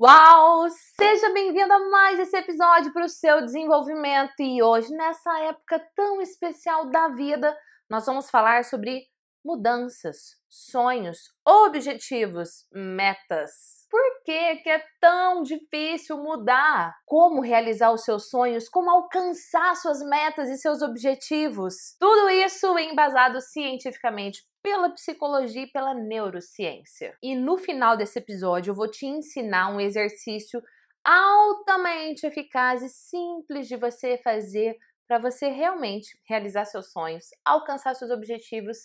Uau! Seja bem-vindo a mais esse episódio para o seu desenvolvimento e hoje, nessa época tão especial da vida, nós vamos falar sobre mudanças, sonhos, objetivos, metas. Por que, que é tão difícil mudar? Como realizar os seus sonhos? Como alcançar suas metas e seus objetivos? Tudo isso é embasado cientificamente pela psicologia e pela neurociência. E no final desse episódio eu vou te ensinar um exercício altamente eficaz e simples de você fazer para você realmente realizar seus sonhos, alcançar seus objetivos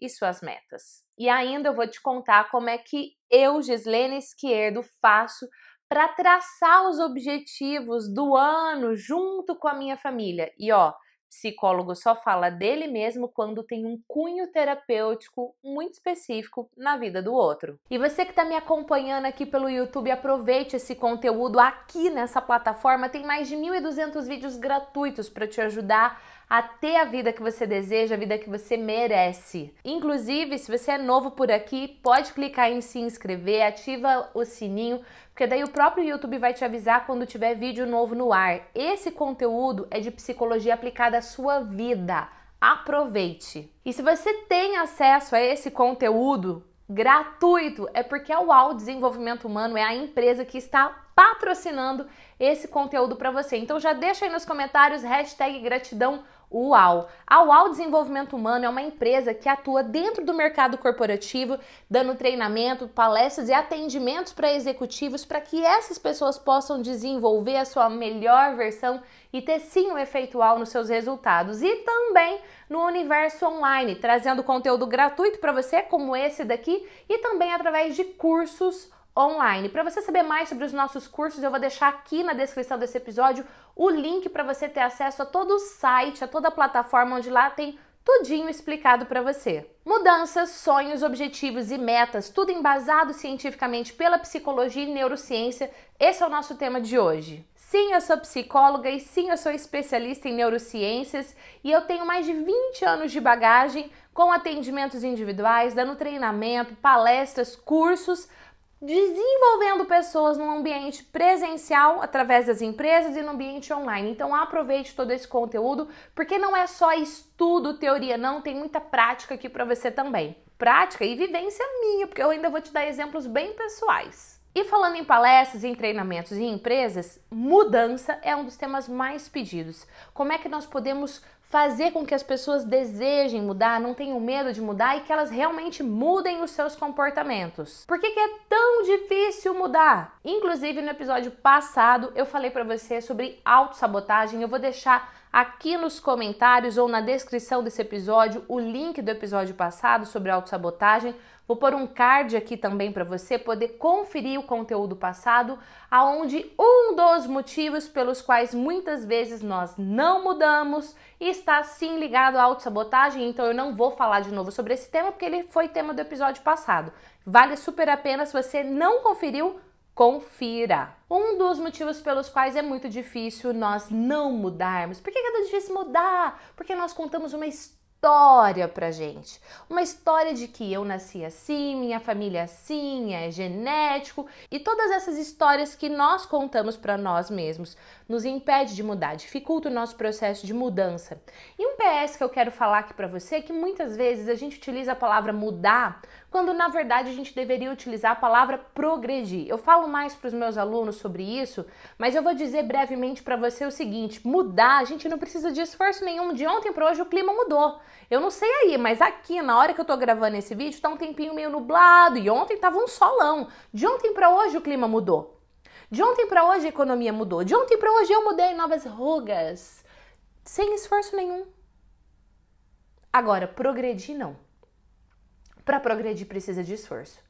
e suas metas. E ainda eu vou te contar como é que eu, Gislene Esquerdo, faço para traçar os objetivos do ano junto com a minha família. E ó, psicólogo só fala dele mesmo quando tem um cunho terapêutico muito específico na vida do outro. E você que está me acompanhando aqui pelo YouTube, aproveite esse conteúdo aqui nessa plataforma. Tem mais de 1.200 vídeos gratuitos para te ajudar a ter a vida que você deseja, a vida que você merece. Inclusive, se você é novo por aqui, pode clicar em se inscrever, ativa o sininho, porque daí o próprio YouTube vai te avisar quando tiver vídeo novo no ar. Esse conteúdo é de psicologia aplicada à sua vida. Aproveite! E se você tem acesso a esse conteúdo gratuito, é porque a UAU Desenvolvimento Humano é a empresa que está patrocinando esse conteúdo para você. Então já deixa aí nos comentários hashtag gratidão UAU. A UAU Desenvolvimento Humano é uma empresa que atua dentro do mercado corporativo, dando treinamento, palestras e atendimentos para executivos para que essas pessoas possam desenvolver a sua melhor versão e ter sim um efeito UAU nos seus resultados. E também no universo online, trazendo conteúdo gratuito para você, como esse daqui, e também através de cursos online. Para você saber mais sobre os nossos cursos, eu vou deixar aqui na descrição desse episódio o link para você ter acesso a todo o site, a toda a plataforma onde lá tem tudinho explicado para você. Mudanças, sonhos, objetivos e metas, tudo embasado cientificamente pela psicologia e neurociência. Esse é o nosso tema de hoje. Sim, eu sou psicóloga e sim, eu sou especialista em neurociências e eu tenho mais de 20 anos de bagagem com atendimentos individuais, dando treinamento, palestras, cursos desenvolvendo pessoas num ambiente presencial através das empresas e no ambiente online. Então aproveite todo esse conteúdo, porque não é só estudo, teoria, não, tem muita prática aqui para você também. Prática e vivência é minha, porque eu ainda vou te dar exemplos bem pessoais. E falando em palestras, em treinamentos e em empresas, mudança é um dos temas mais pedidos. Como é que nós podemos fazer com que as pessoas desejem mudar, não tenham medo de mudar e que elas realmente mudem os seus comportamentos. Por que, que é tão difícil mudar? Inclusive, no episódio passado, eu falei para você sobre autossabotagem. Eu vou deixar aqui nos comentários ou na descrição desse episódio o link do episódio passado sobre autossabotagem Vou pôr um card aqui também para você poder conferir o conteúdo passado, aonde um dos motivos pelos quais muitas vezes nós não mudamos está sim ligado à autossabotagem, então eu não vou falar de novo sobre esse tema porque ele foi tema do episódio passado. Vale super a pena se você não conferiu, confira. Um dos motivos pelos quais é muito difícil nós não mudarmos. Por que é tão difícil mudar? Porque nós contamos uma história história pra gente. Uma história de que eu nasci assim, minha família assim, é genético e todas essas histórias que nós contamos para nós mesmos nos impede de mudar, dificulta o nosso processo de mudança. E um PS que eu quero falar aqui para você é que muitas vezes a gente utiliza a palavra mudar quando na verdade a gente deveria utilizar a palavra progredir. Eu falo mais para os meus alunos sobre isso, mas eu vou dizer brevemente para você o seguinte: mudar, a gente não precisa de esforço nenhum. De ontem para hoje o clima mudou. Eu não sei aí, mas aqui na hora que eu estou gravando esse vídeo está um tempinho meio nublado e ontem estava um solão. De ontem para hoje o clima mudou. De ontem para hoje a economia mudou. De ontem para hoje eu mudei novas rugas. Sem esforço nenhum. Agora, progredir não. Para progredir precisa de esforço.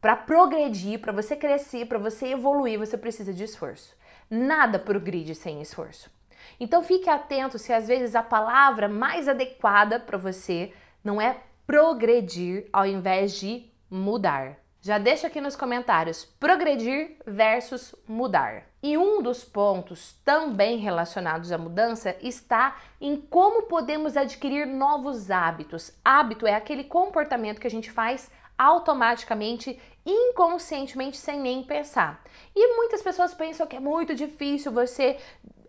Para progredir, para você crescer, para você evoluir, você precisa de esforço. Nada progride sem esforço. Então fique atento se às vezes a palavra mais adequada para você não é progredir ao invés de mudar. Já deixa aqui nos comentários progredir versus mudar. E um dos pontos também relacionados à mudança está em como podemos adquirir novos hábitos. Hábito é aquele comportamento que a gente faz automaticamente, inconscientemente, sem nem pensar. E muitas pessoas pensam que é muito difícil você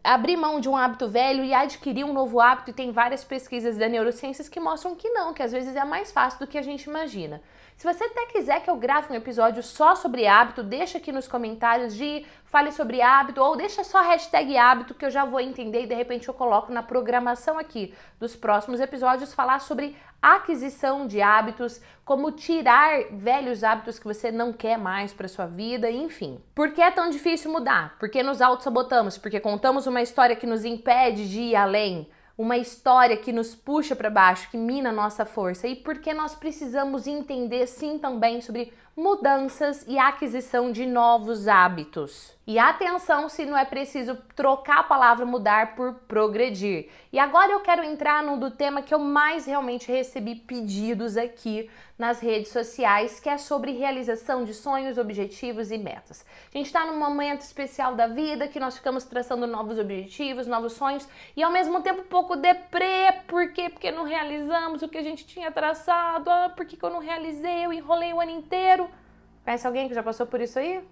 abrir mão de um hábito velho e adquirir um novo hábito, e tem várias pesquisas da neurociências que mostram que não, que às vezes é mais fácil do que a gente imagina. Se você até quiser que eu grave um episódio só sobre hábito, deixa aqui nos comentários de fale sobre hábito ou deixa só hashtag hábito que eu já vou entender e de repente eu coloco na programação aqui dos próximos episódios falar sobre aquisição de hábitos, como tirar velhos hábitos que você não quer mais para sua vida, enfim. Por que é tão difícil mudar? Porque nos auto-sabotamos, porque contamos uma história que nos impede de ir além uma história que nos puxa para baixo, que mina a nossa força e porque nós precisamos entender sim também sobre mudanças e aquisição de novos hábitos. E atenção se não é preciso trocar a palavra mudar por progredir. E agora eu quero entrar num do tema que eu mais realmente recebi pedidos aqui nas redes sociais, que é sobre realização de sonhos, objetivos e metas. A gente está num momento especial da vida que nós ficamos traçando novos objetivos, novos sonhos e ao mesmo tempo um pouco deprê, por quê? Porque não realizamos o que a gente tinha traçado, ah, por que, que eu não realizei, eu enrolei o ano inteiro Conhece alguém que já passou por isso aí?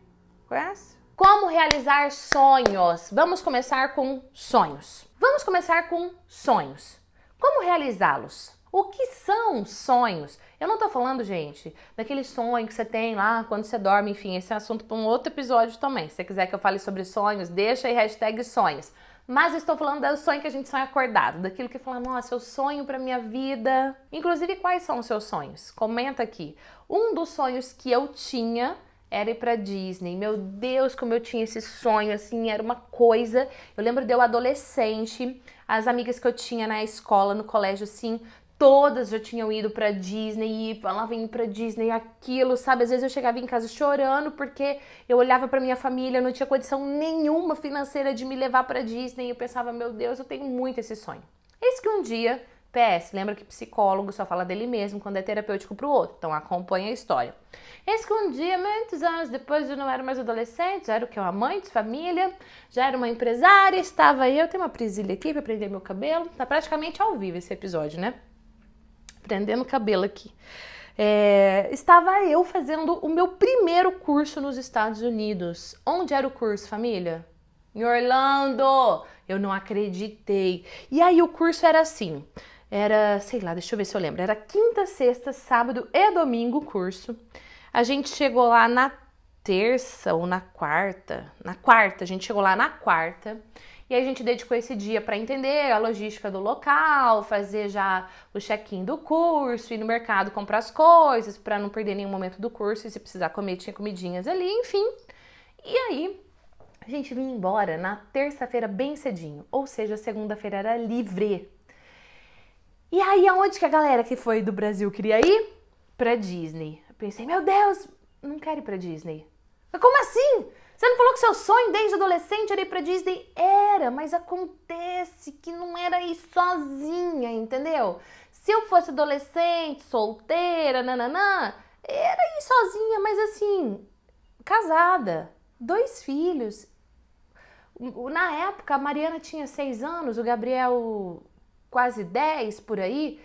Conhece? Como realizar sonhos? Vamos começar com sonhos. Vamos começar com sonhos. Como realizá-los? O que são sonhos? Eu não tô falando, gente, daquele sonho que você tem lá quando você dorme, enfim, esse é assunto para um outro episódio também. Se você quiser que eu fale sobre sonhos, deixa aí hashtag sonhos. Mas estou falando do sonho que a gente sonha acordado, daquilo que fala, nossa, eu é sonho para minha vida. Inclusive, quais são os seus sonhos? Comenta aqui. Um dos sonhos que eu tinha era ir para Disney. Meu Deus, como eu tinha esse sonho, assim, era uma coisa. Eu lembro de eu adolescente, as amigas que eu tinha na escola, no colégio, assim, todas já tinham ido para Disney e falavam ir para Disney, aquilo, sabe? Às vezes eu chegava em casa chorando porque eu olhava para minha família, não tinha condição nenhuma financeira de me levar para Disney e eu pensava, meu Deus, eu tenho muito esse sonho. Eis que um dia PS, lembra que psicólogo só fala dele mesmo quando é terapêutico para o outro, então acompanha a história. Eis que um dia, muitos anos depois, eu não era mais adolescente, já era o que? Uma mãe de família, já era uma empresária, estava eu, tenho uma presilha aqui para prender meu cabelo, tá praticamente ao vivo esse episódio, né? Prendendo o cabelo aqui. É, estava eu fazendo o meu primeiro curso nos Estados Unidos. Onde era o curso, família? Em Orlando! Eu não acreditei. E aí o curso era assim: era, sei lá, deixa eu ver se eu lembro. Era quinta, sexta, sábado e domingo o curso. A gente chegou lá na terça ou na quarta. Na quarta, a gente chegou lá na quarta. E a gente dedicou esse dia para entender a logística do local, fazer já o check-in do curso, ir no mercado comprar as coisas para não perder nenhum momento do curso e se precisar comer tinha comidinhas ali, enfim. E aí a gente vinha embora na terça-feira bem cedinho, ou seja, segunda-feira era livre e aí, aonde que a galera que foi do Brasil queria ir? Pra Disney. Eu pensei, meu Deus, não quero ir pra Disney. Mas como assim? Você não falou que seu sonho desde adolescente era ir pra Disney? Era, mas acontece que não era ir sozinha, entendeu? Se eu fosse adolescente, solteira, nananã, era ir sozinha, mas assim, casada, dois filhos. Na época, a Mariana tinha seis anos, o Gabriel quase 10 por aí.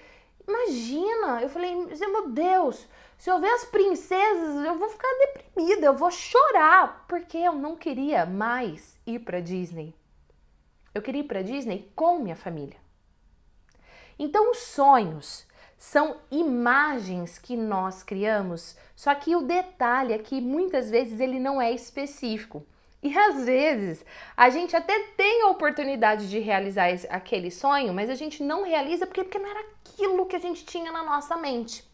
Imagina! Eu falei, meu Deus, se eu ver as princesas, eu vou ficar deprimida, eu vou chorar, porque eu não queria mais ir para Disney. Eu queria ir para Disney com minha família. Então, os sonhos são imagens que nós criamos, só que o detalhe é que muitas vezes ele não é específico. E às vezes a gente até tem a oportunidade de realizar esse, aquele sonho, mas a gente não realiza porque, porque não era aquilo que a gente tinha na nossa mente.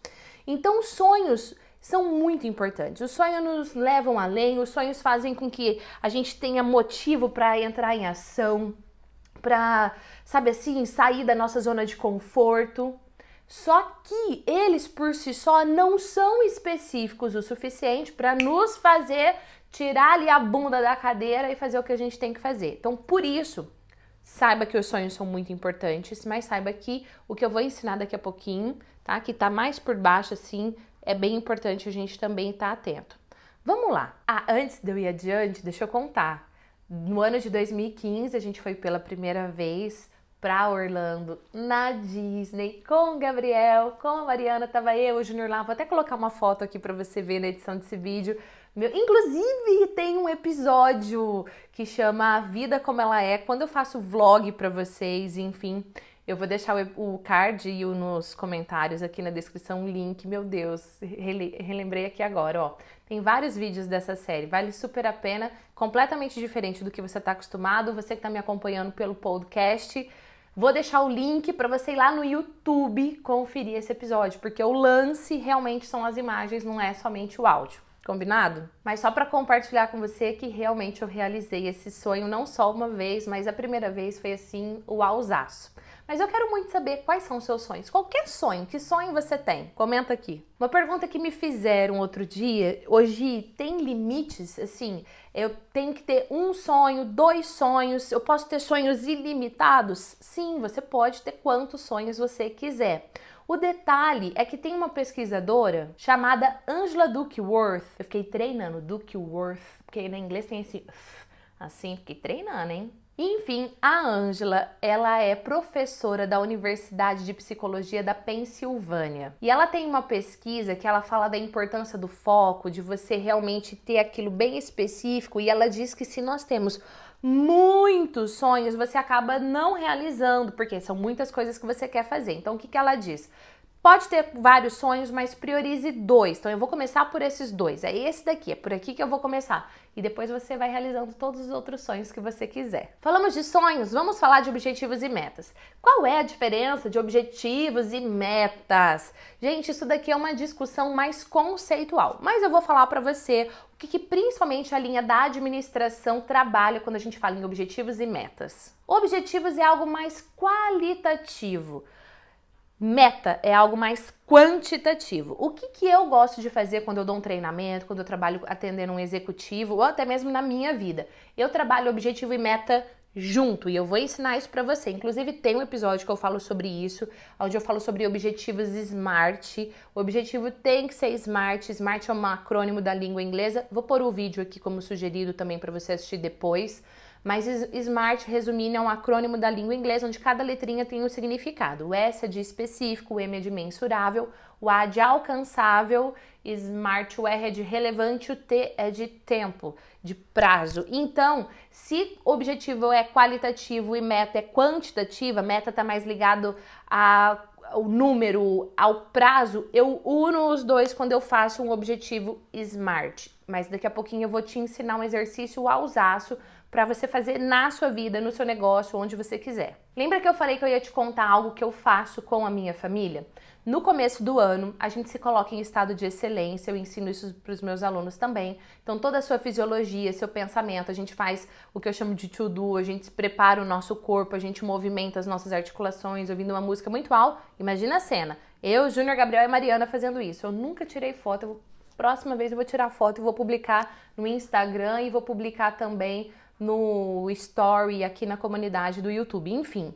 Então, sonhos são muito importantes. Os sonhos nos levam além, os sonhos fazem com que a gente tenha motivo para entrar em ação, para, sabe assim, sair da nossa zona de conforto. Só que eles por si só não são específicos o suficiente para nos fazer tirar ali a bunda da cadeira e fazer o que a gente tem que fazer. Então, por isso, saiba que os sonhos são muito importantes, mas saiba que o que eu vou ensinar daqui a pouquinho, tá? Que tá mais por baixo assim, é bem importante a gente também estar tá atento. Vamos lá. Ah, antes de eu ir adiante, deixa eu contar. No ano de 2015, a gente foi pela primeira vez para Orlando, na Disney, com o Gabriel, com a Mariana, tava eu, o Junior lá. Vou até colocar uma foto aqui para você ver na edição desse vídeo. Meu, inclusive, tem um episódio que chama A Vida Como Ela É, quando eu faço vlog para vocês, enfim. Eu vou deixar o card e o nos comentários aqui na descrição o link. Meu Deus, rele relembrei aqui agora, ó. Tem vários vídeos dessa série, vale super a pena, completamente diferente do que você está acostumado. Você que está me acompanhando pelo podcast, vou deixar o link para você ir lá no YouTube conferir esse episódio, porque o lance realmente são as imagens, não é somente o áudio. Combinado? Mas só para compartilhar com você que realmente eu realizei esse sonho não só uma vez, mas a primeira vez foi assim o alzaço. Mas eu quero muito saber quais são os seus sonhos. Qualquer sonho, que sonho você tem? Comenta aqui. Uma pergunta que me fizeram outro dia, hoje tem limites? Assim, eu tenho que ter um sonho, dois sonhos, eu posso ter sonhos ilimitados? Sim, você pode ter quantos sonhos você quiser. O detalhe é que tem uma pesquisadora chamada Angela Duckworth. Eu fiquei treinando Duckworth, porque na inglês tem esse assim, fiquei treinando, hein? Enfim, a Angela, ela é professora da Universidade de Psicologia da Pensilvânia. E ela tem uma pesquisa que ela fala da importância do foco, de você realmente ter aquilo bem específico, e ela diz que se nós temos muitos sonhos você acaba não realizando, porque são muitas coisas que você quer fazer. Então, o que, que ela diz? Pode ter vários sonhos, mas priorize dois. Então, eu vou começar por esses dois. É esse daqui, é por aqui que eu vou começar. E depois você vai realizando todos os outros sonhos que você quiser. Falamos de sonhos, vamos falar de objetivos e metas. Qual é a diferença de objetivos e metas? Gente, isso daqui é uma discussão mais conceitual, mas eu vou falar para você que, que principalmente a linha da administração trabalha quando a gente fala em objetivos e metas. Objetivos é algo mais qualitativo. Meta é algo mais quantitativo. O que, que eu gosto de fazer quando eu dou um treinamento, quando eu trabalho atendendo um executivo ou até mesmo na minha vida? Eu trabalho objetivo e meta junto e eu vou ensinar isso para você. Inclusive tem um episódio que eu falo sobre isso, onde eu falo sobre objetivos smart. O objetivo tem que ser smart, smart é um acrônimo da língua inglesa. Vou pôr o vídeo aqui como sugerido também para você assistir depois. Mas SMART, resumindo, é um acrônimo da língua inglesa onde cada letrinha tem um significado. O S é de específico, o M é de mensurável, o A de alcançável, smart, o R é de relevante, o T é de tempo, de prazo. Então, se objetivo é qualitativo e meta é quantitativa, meta está mais ligado a número ao prazo, eu uno os dois quando eu faço um objetivo SMART. Mas daqui a pouquinho eu vou te ensinar um exercício ao usaço para você fazer na sua vida, no seu negócio, onde você quiser. Lembra que eu falei que eu ia te contar algo que eu faço com a minha família? No começo do ano, a gente se coloca em estado de excelência, eu ensino isso para os meus alunos também. Então, toda a sua fisiologia, seu pensamento, a gente faz o que eu chamo de to-do, a gente prepara o nosso corpo, a gente movimenta as nossas articulações, ouvindo uma música muito alta. Imagina a cena. Eu, Júnior, Gabriel e Mariana fazendo isso. Eu nunca tirei foto, eu vou próxima vez eu vou tirar foto e vou publicar no Instagram e vou publicar também no story aqui na comunidade do YouTube, enfim.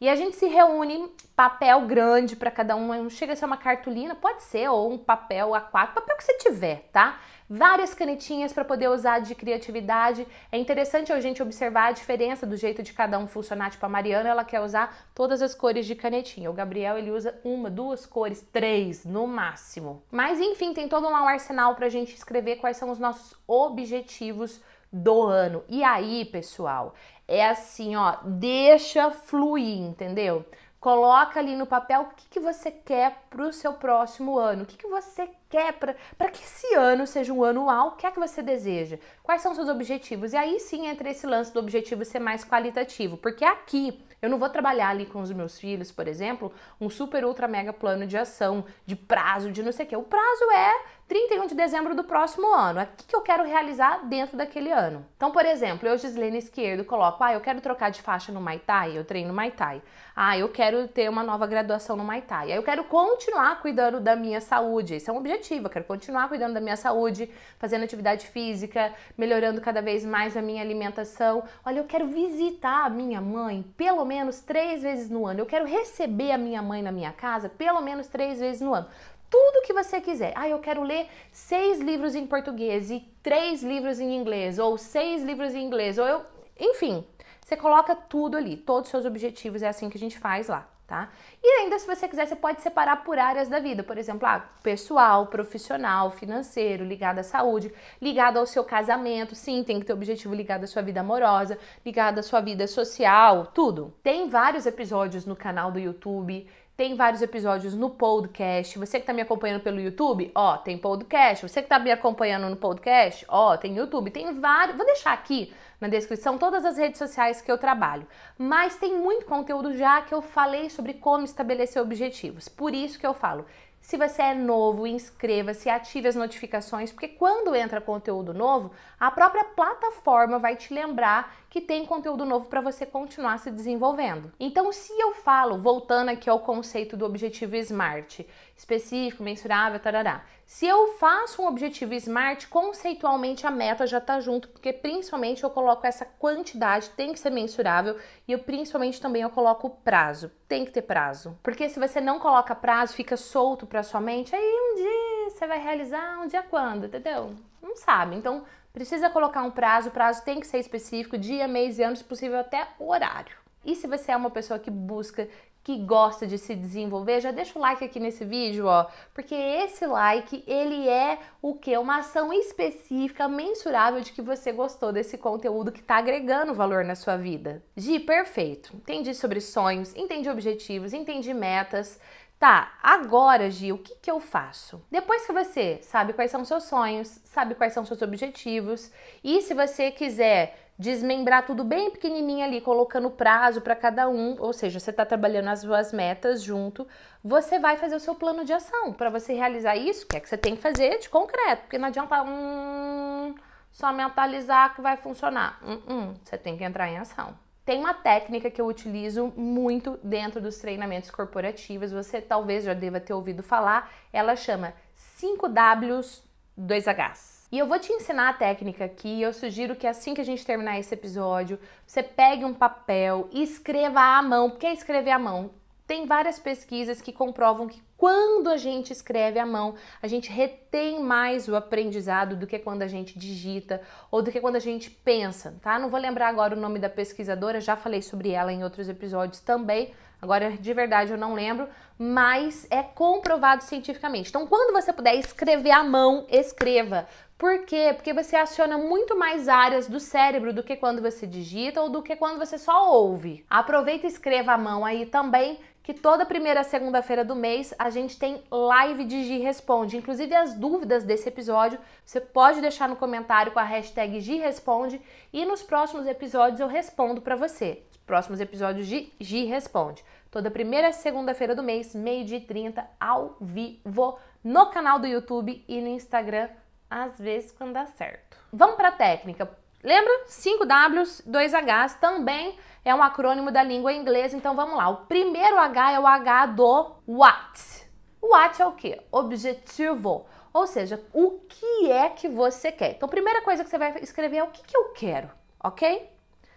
E a gente se reúne, papel grande para cada um, chega a ser uma cartolina, pode ser, ou um papel A4, papel que você tiver, tá? Várias canetinhas para poder usar de criatividade. É interessante a gente observar a diferença do jeito de cada um funcionar. Tipo, a Mariana, ela quer usar todas as cores de canetinha. O Gabriel, ele usa uma, duas cores, três no máximo. Mas enfim, tem todo um arsenal para a gente escrever quais são os nossos objetivos do ano. E aí, pessoal, é assim, ó, deixa fluir, entendeu? Coloca ali no papel o que, que você quer para o seu próximo ano, o que, que você quer para que esse ano seja um ano o que é que você deseja? Quais são seus objetivos? E aí sim entra esse lance do objetivo ser mais qualitativo, porque aqui eu não vou trabalhar ali com os meus filhos, por exemplo, um super ultra mega plano de ação, de prazo, de não sei o quê. O prazo é 31 de dezembro do próximo ano. É o que eu quero realizar dentro daquele ano. Então, por exemplo, eu, Gislene Esquerdo, coloco, ah, eu quero trocar de faixa no Muay Thai, eu treino Muay Thai. Ah, eu quero ter uma nova graduação no Muay Thai. Eu quero continuar cuidando da minha saúde. Esse é um objetivo objetiva, quero continuar cuidando da minha saúde, fazendo atividade física, melhorando cada vez mais a minha alimentação. Olha, eu quero visitar a minha mãe pelo menos três vezes no ano, eu quero receber a minha mãe na minha casa pelo menos três vezes no ano tudo que você quiser. Ah, eu quero ler seis livros em português e três livros em inglês, ou seis livros em inglês, ou eu. Enfim, você coloca tudo ali, todos os seus objetivos, é assim que a gente faz lá tá? E ainda, se você quiser, você pode separar por áreas da vida, por exemplo, ah, pessoal, profissional, financeiro, ligado à saúde, ligado ao seu casamento, sim, tem que ter objetivo ligado à sua vida amorosa, ligado à sua vida social, tudo. Tem vários episódios no canal do YouTube. Tem vários episódios no podcast. Você que está me acompanhando pelo YouTube, ó, tem podcast. Você que está me acompanhando no podcast, ó, tem YouTube. Tem vários. Vou deixar aqui na descrição todas as redes sociais que eu trabalho. Mas tem muito conteúdo já que eu falei sobre como estabelecer objetivos. Por isso que eu falo, se você é novo, inscreva-se, ative as notificações, porque quando entra conteúdo novo, a própria plataforma vai te lembrar que tem conteúdo novo para você continuar se desenvolvendo. Então, se eu falo, voltando aqui ao conceito do objetivo SMART, específico, mensurável, tarará. Se eu faço um objetivo SMART, conceitualmente a meta já está junto, porque principalmente eu coloco essa quantidade, tem que ser mensurável, e eu principalmente também eu coloco o prazo tem que ter prazo. Porque se você não coloca prazo, fica solto para sua mente, aí um dia você vai realizar, um dia quando, entendeu? Não sabe. Então, precisa colocar um prazo, o prazo tem que ser específico, dia, mês e ano, se possível até horário. E se você é uma pessoa que busca que gosta de se desenvolver, já deixa o like aqui nesse vídeo, ó, porque esse like, ele é o que? Uma ação específica, mensurável de que você gostou desse conteúdo que está agregando valor na sua vida. Gi, perfeito. Entendi sobre sonhos, entendi objetivos, entendi metas. Tá, agora, Gi, o que, que eu faço? Depois que você sabe quais são seus sonhos, sabe quais são seus objetivos, e se você quiser desmembrar tudo bem pequenininho ali, colocando prazo para cada um, ou seja, você está trabalhando as suas metas junto, você vai fazer o seu plano de ação. Para você realizar isso, o que é que você tem que fazer de concreto? Porque não adianta hum, só mentalizar que vai funcionar. Hum, hum, você tem que entrar em ação. Tem uma técnica que eu utilizo muito dentro dos treinamentos corporativos, você talvez já deva ter ouvido falar, ela chama 5Ws, 2Hs. E eu vou te ensinar a técnica aqui. Eu sugiro que assim que a gente terminar esse episódio, você pegue um papel e escreva à mão. Por que é escrever à mão? Tem várias pesquisas que comprovam que quando a gente escreve à mão, a gente retém mais o aprendizado do que quando a gente digita ou do que quando a gente pensa, tá? Não vou lembrar agora o nome da pesquisadora, já falei sobre ela em outros episódios também. Agora, de verdade, eu não lembro, mas é comprovado cientificamente. Então, quando você puder escrever à mão, escreva. Por quê? Porque você aciona muito mais áreas do cérebro do que quando você digita ou do que quando você só ouve. Aproveita e escreva a mão aí também, que toda primeira segunda-feira do mês a gente tem live de Gi Responde. Inclusive as dúvidas desse episódio, você pode deixar no comentário com a hashtag Gi Responde e nos próximos episódios eu respondo para você. Os próximos episódios de Gi Responde. Toda primeira segunda-feira do mês, meio-dia e 30, ao vivo, no canal do YouTube e no Instagram às vezes quando dá certo. Vamos para a técnica. Lembra? 5 Ws, 2 Hs também é um acrônimo da língua inglesa, então vamos lá. O primeiro H é o H do what. What é o que? Objetivo. Ou seja, o que é que você quer. Então, a primeira coisa que você vai escrever é o que, que eu quero, ok?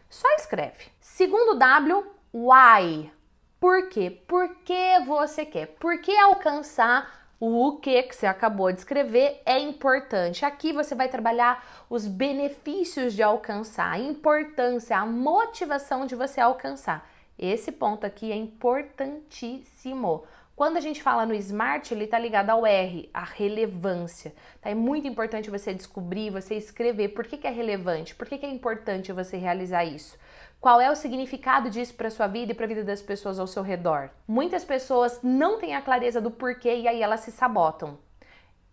Só escreve. Segundo W, why. Por quê? Por que você quer? Por que alcançar o que que você acabou de escrever é importante. Aqui você vai trabalhar os benefícios de alcançar, a importância, a motivação de você alcançar. Esse ponto aqui é importantíssimo. Quando a gente fala no smart, ele está ligado ao R, a relevância. Tá? É muito importante você descobrir, você escrever por que, que é relevante, por que, que é importante você realizar isso. Qual é o significado disso para sua vida e para a vida das pessoas ao seu redor? Muitas pessoas não têm a clareza do porquê e aí elas se sabotam.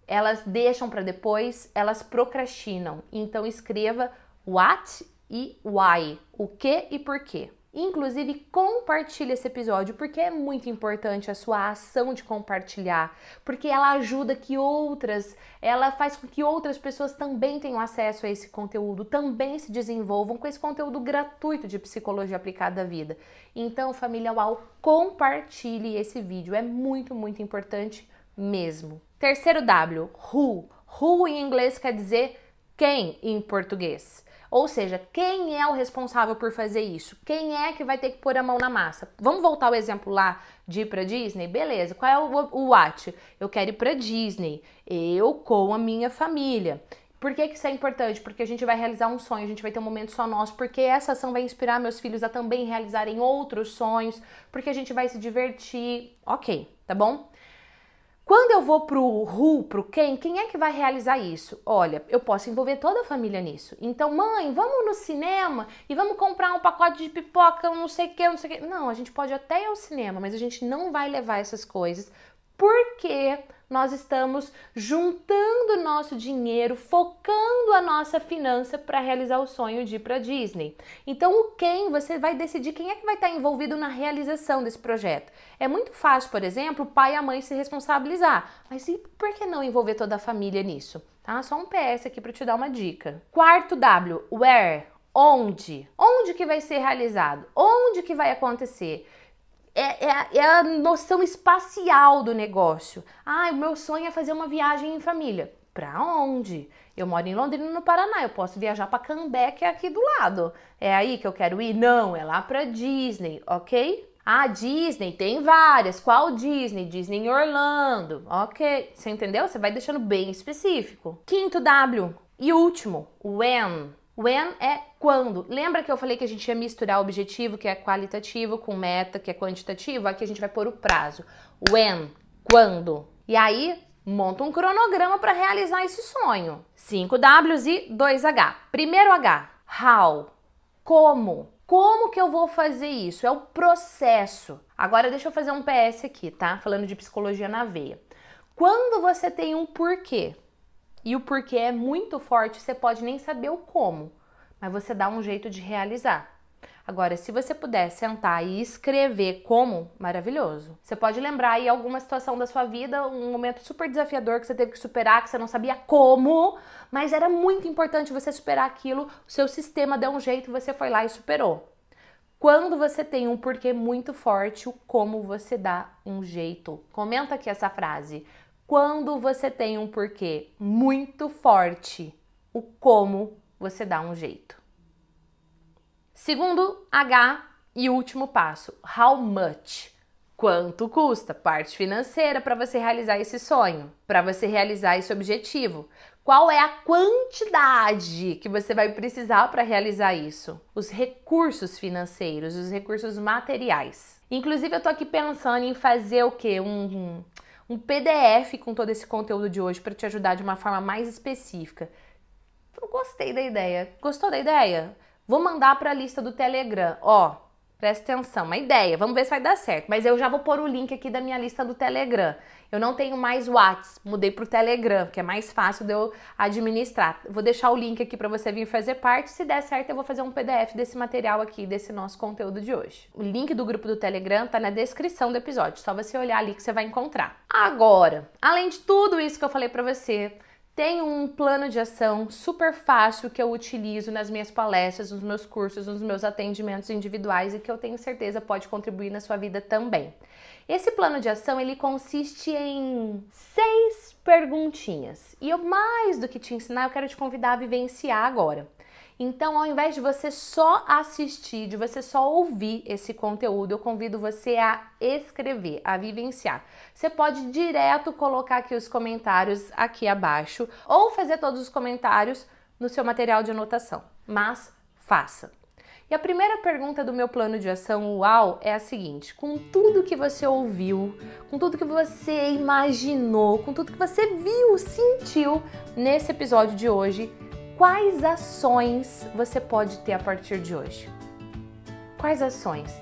Elas deixam para depois, elas procrastinam. Então escreva what e why, o que e porquê. Inclusive, compartilhe esse episódio, porque é muito importante a sua ação de compartilhar, porque ela ajuda que outras, ela faz com que outras pessoas também tenham acesso a esse conteúdo, também se desenvolvam com esse conteúdo gratuito de psicologia aplicada à vida. Então, família UAU, compartilhe esse vídeo, é muito, muito importante mesmo. Terceiro W, who. Who em inglês quer dizer quem em português. Ou seja, quem é o responsável por fazer isso? Quem é que vai ter que pôr a mão na massa? Vamos voltar ao exemplo lá de ir para Disney? Beleza, qual é o, o what? Eu quero ir para Disney, eu com a minha família. Por que, que isso é importante? Porque a gente vai realizar um sonho, a gente vai ter um momento só nosso, porque essa ação vai inspirar meus filhos a também realizarem outros sonhos, porque a gente vai se divertir. Ok, tá bom? Quando eu vou pro o who, quem, quem é que vai realizar isso? Olha, eu posso envolver toda a família nisso. Então, mãe, vamos no cinema e vamos comprar um pacote de pipoca, não sei o que, não sei o que. Não, a gente pode até ir ao cinema, mas a gente não vai levar essas coisas porque nós estamos juntando nosso dinheiro, focando a nossa finança para realizar o sonho de ir para Disney. Então, o quem você vai decidir quem é que vai estar tá envolvido na realização desse projeto. É muito fácil, por exemplo, o pai e a mãe se responsabilizar, mas e por que não envolver toda a família nisso? Tá? Só um PS aqui para te dar uma dica. Quarto W, where, onde? Onde que vai ser realizado? Onde que vai acontecer? é, é, é, a noção espacial do negócio. Ah, o meu sonho é fazer uma viagem em família. Pra onde? Eu moro em Londrina, no Paraná. Eu posso viajar para Cambé, que é aqui do lado. É aí que eu quero ir? Não, é lá pra Disney, ok? Ah, Disney, tem várias. Qual Disney? Disney Orlando. Ok. Você entendeu? Você vai deixando bem específico. Quinto W. E último, when. When é quando. Lembra que eu falei que a gente ia misturar objetivo, que é qualitativo, com meta, que é quantitativo? Aqui a gente vai pôr o prazo. When, quando. E aí, monta um cronograma para realizar esse sonho. 5 Ws e 2 H. Primeiro H, how, como. Como que eu vou fazer isso? É o processo. Agora deixa eu fazer um PS aqui, tá? Falando de psicologia na veia. Quando você tem um porquê, e o porquê é muito forte, você pode nem saber o como, mas você dá um jeito de realizar. Agora, se você puder sentar e escrever como, maravilhoso. Você pode lembrar aí alguma situação da sua vida, um momento super desafiador que você teve que superar, que você não sabia como, mas era muito importante você superar aquilo, o seu sistema deu um jeito, você foi lá e superou. Quando você tem um porquê muito forte, o como você dá um jeito. Comenta aqui essa frase quando você tem um porquê muito forte, o como você dá um jeito. Segundo H e último passo, how much? Quanto custa? Parte financeira para você realizar esse sonho, para você realizar esse objetivo. Qual é a quantidade que você vai precisar para realizar isso? Os recursos financeiros, os recursos materiais. Inclusive, eu tô aqui pensando em fazer o quê? Um, um um PDF com todo esse conteúdo de hoje para te ajudar de uma forma mais específica. Eu gostei da ideia. Gostou da ideia? Vou mandar para a lista do Telegram. Ó, Presta atenção, uma ideia. Vamos ver se vai dar certo. Mas eu já vou pôr o link aqui da minha lista do Telegram. Eu não tenho mais Whats, mudei para o Telegram, que é mais fácil de eu administrar. Vou deixar o link aqui para você vir fazer parte. Se der certo, eu vou fazer um PDF desse material aqui, desse nosso conteúdo de hoje. O link do grupo do Telegram tá na descrição do episódio. Só você olhar ali que você vai encontrar. Agora, além de tudo isso que eu falei para você, tenho um plano de ação super fácil que eu utilizo nas minhas palestras, nos meus cursos, nos meus atendimentos individuais e que eu tenho certeza pode contribuir na sua vida também. Esse plano de ação ele consiste em seis perguntinhas e eu mais do que te ensinar, eu quero te convidar a vivenciar agora. Então, ao invés de você só assistir, de você só ouvir esse conteúdo, eu convido você a escrever, a vivenciar. Você pode direto colocar aqui os comentários aqui abaixo ou fazer todos os comentários no seu material de anotação, mas faça. E a primeira pergunta do meu plano de ação UAU é a seguinte: com tudo que você ouviu, com tudo que você imaginou, com tudo que você viu, sentiu nesse episódio de hoje, quais ações você pode ter a partir de hoje? Quais ações?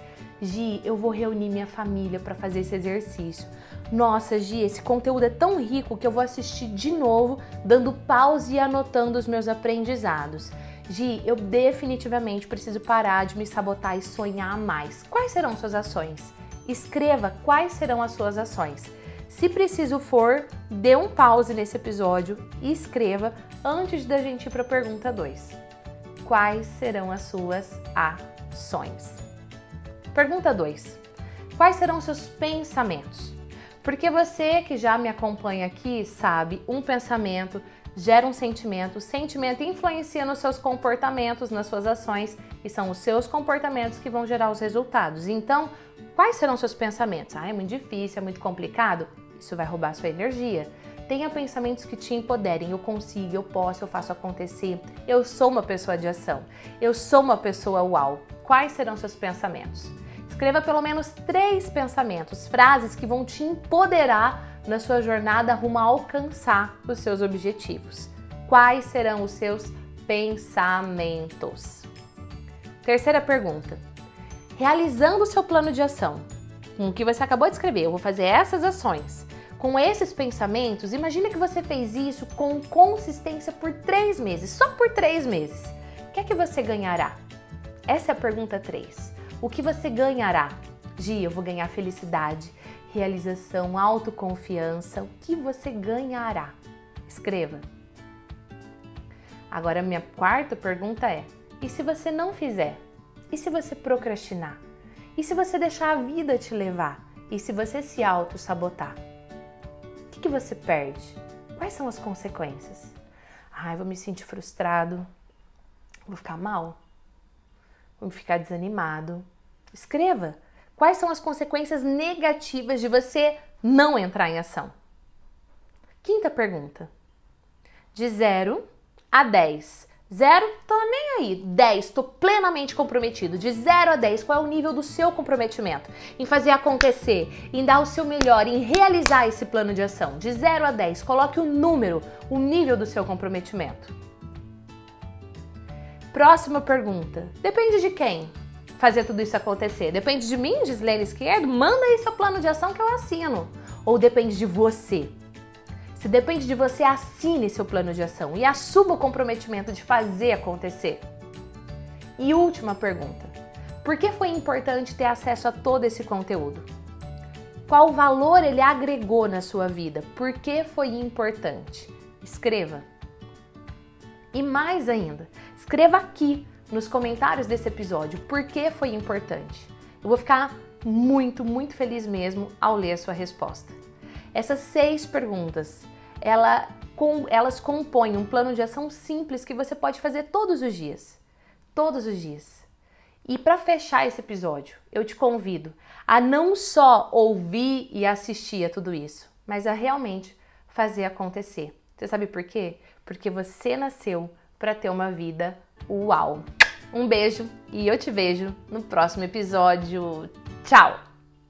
Gi, eu vou reunir minha família para fazer esse exercício. Nossa, Gi, esse conteúdo é tão rico que eu vou assistir de novo, dando pausa e anotando os meus aprendizados. Gi, eu definitivamente preciso parar de me sabotar e sonhar mais. Quais serão suas ações? Escreva quais serão as suas ações. Se preciso for, dê um pause nesse episódio e escreva antes da gente ir para a pergunta 2. Quais serão as suas ações? Pergunta 2. Quais serão seus pensamentos? Porque você que já me acompanha aqui sabe, um pensamento gera um sentimento, o sentimento influencia nos seus comportamentos, nas suas ações e são os seus comportamentos que vão gerar os resultados. Então, quais serão seus pensamentos? Ah, é muito difícil, é muito complicado? Isso vai roubar sua energia. Tenha pensamentos que te empoderem. Eu consigo, eu posso, eu faço acontecer. Eu sou uma pessoa de ação. Eu sou uma pessoa uau. Quais serão seus pensamentos? Escreva pelo menos três pensamentos, frases que vão te empoderar na sua jornada rumo a alcançar os seus objetivos. Quais serão os seus pensamentos? Terceira pergunta. Realizando o seu plano de ação, com o que você acabou de escrever, eu vou fazer essas ações com esses pensamentos, imagina que você fez isso com consistência por três meses, só por três meses. O que é que você ganhará? Essa é a pergunta 3. O que você ganhará? Gi, eu vou ganhar felicidade, realização, autoconfiança. O que você ganhará? Escreva. Agora, minha quarta pergunta é: e se você não fizer? E se você procrastinar? E se você deixar a vida te levar? E se você se auto-sabotar? que, que você perde? Quais são as consequências? Ai, vou me sentir frustrado, vou ficar mal, vou ficar desanimado. Escreva quais são as consequências negativas de você não entrar em ação. Quinta pergunta. De 0 a 10, Zero, tô nem aí. 10, tô plenamente comprometido. De zero a 10, qual é o nível do seu comprometimento? Em fazer acontecer, em dar o seu melhor, em realizar esse plano de ação. De zero a 10, coloque o um número, o nível do seu comprometimento. Próxima pergunta. Depende de quem fazer tudo isso acontecer? Depende de mim, Gislene Esquerdo? Manda aí seu plano de ação que eu assino. Ou depende de você? Se depende de você, assine seu plano de ação e assuma o comprometimento de fazer acontecer. E última pergunta: por que foi importante ter acesso a todo esse conteúdo? Qual valor ele agregou na sua vida? Por que foi importante? Escreva. E mais ainda, escreva aqui nos comentários desse episódio por que foi importante. Eu vou ficar muito, muito feliz mesmo ao ler a sua resposta. Essas seis perguntas ela, com, elas compõem um plano de ação simples que você pode fazer todos os dias. Todos os dias. E para fechar esse episódio, eu te convido a não só ouvir e assistir a tudo isso, mas a realmente fazer acontecer. Você sabe por quê? Porque você nasceu para ter uma vida uau. Um beijo e eu te vejo no próximo episódio. Tchau!